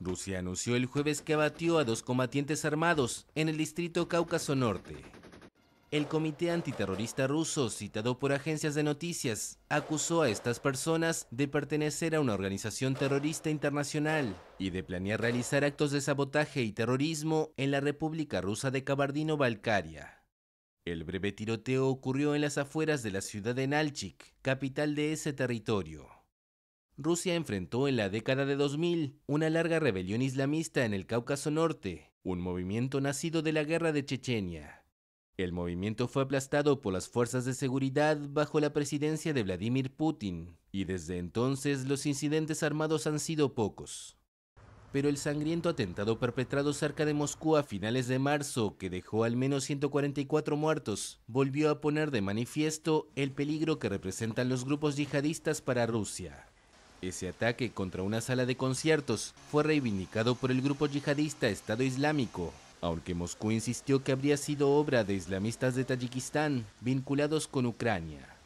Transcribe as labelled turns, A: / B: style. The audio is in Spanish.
A: Rusia anunció el jueves que abatió a dos combatientes armados en el distrito Cáucaso Norte. El Comité Antiterrorista ruso, citado por agencias de noticias, acusó a estas personas de pertenecer a una organización terrorista internacional y de planear realizar actos de sabotaje y terrorismo en la República Rusa de Kabardino-Balkaria. El breve tiroteo ocurrió en las afueras de la ciudad de Nalchik, capital de ese territorio. Rusia enfrentó en la década de 2000 una larga rebelión islamista en el Cáucaso Norte, un movimiento nacido de la guerra de Chechenia. El movimiento fue aplastado por las fuerzas de seguridad bajo la presidencia de Vladimir Putin, y desde entonces los incidentes armados han sido pocos. Pero el sangriento atentado perpetrado cerca de Moscú a finales de marzo, que dejó al menos 144 muertos, volvió a poner de manifiesto el peligro que representan los grupos yihadistas para Rusia. Ese ataque contra una sala de conciertos fue reivindicado por el grupo yihadista Estado Islámico, aunque Moscú insistió que habría sido obra de islamistas de Tayikistán vinculados con Ucrania.